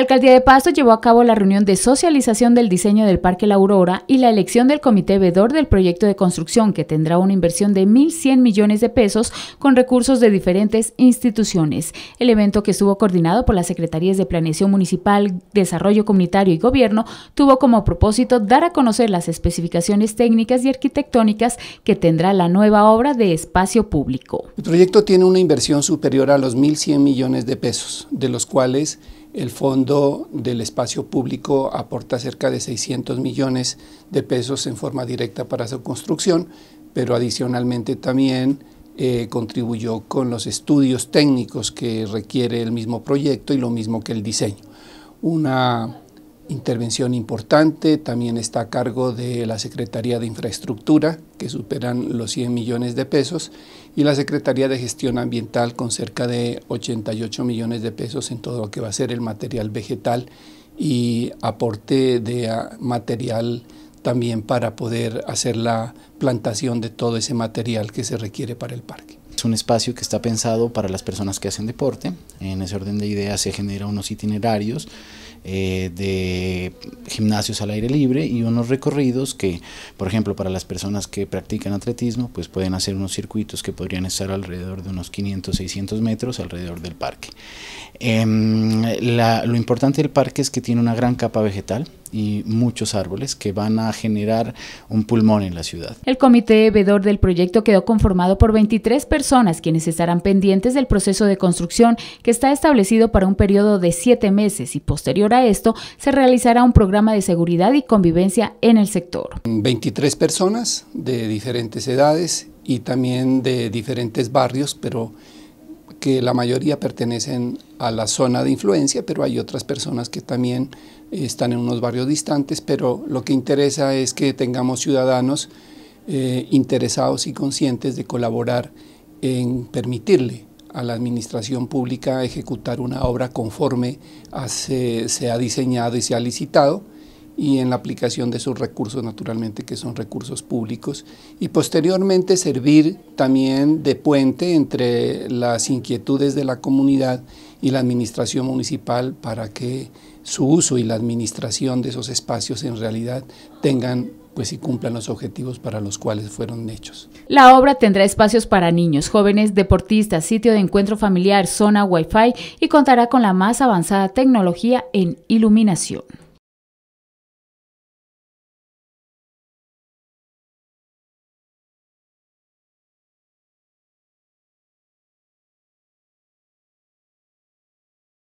La alcaldía de Pasto llevó a cabo la reunión de socialización del diseño del Parque La Aurora y la elección del comité vedor del proyecto de construcción, que tendrá una inversión de 1.100 millones de pesos con recursos de diferentes instituciones. El evento que estuvo coordinado por las Secretarías de Planeación Municipal, Desarrollo Comunitario y Gobierno tuvo como propósito dar a conocer las especificaciones técnicas y arquitectónicas que tendrá la nueva obra de espacio público. El proyecto tiene una inversión superior a los 1.100 millones de pesos, de los cuales el fondo del espacio público aporta cerca de 600 millones de pesos en forma directa para su construcción, pero adicionalmente también eh, contribuyó con los estudios técnicos que requiere el mismo proyecto y lo mismo que el diseño. Una intervención importante, también está a cargo de la Secretaría de Infraestructura, que superan los 100 millones de pesos, y la Secretaría de Gestión Ambiental con cerca de 88 millones de pesos en todo lo que va a ser el material vegetal y aporte de ah, material también para poder hacer la plantación de todo ese material que se requiere para el parque un espacio que está pensado para las personas que hacen deporte. En ese orden de ideas se generan unos itinerarios eh, de gimnasios al aire libre y unos recorridos que, por ejemplo, para las personas que practican atletismo, pues pueden hacer unos circuitos que podrían estar alrededor de unos 500, 600 metros alrededor del parque. Em, lo importante del parque es que tiene una gran capa vegetal y muchos árboles que van a generar un pulmón en la ciudad. El comité vedor del proyecto quedó conformado por 23 personas quienes estarán pendientes del proceso de construcción que está establecido para un periodo de siete meses y posterior a esto se realizará un programa de seguridad y convivencia en el sector. 23 personas de diferentes edades y también de diferentes barrios, pero que la mayoría pertenecen a la zona de influencia, pero hay otras personas que también están en unos barrios distantes, pero lo que interesa es que tengamos ciudadanos eh, interesados y conscientes de colaborar en permitirle a la administración pública ejecutar una obra conforme se ha diseñado y se ha licitado y en la aplicación de sus recursos, naturalmente, que son recursos públicos, y posteriormente servir también de puente entre las inquietudes de la comunidad y la administración municipal para que su uso y la administración de esos espacios en realidad tengan pues y cumplan los objetivos para los cuales fueron hechos. La obra tendrá espacios para niños, jóvenes, deportistas, sitio de encuentro familiar, zona Wi-Fi y contará con la más avanzada tecnología en iluminación.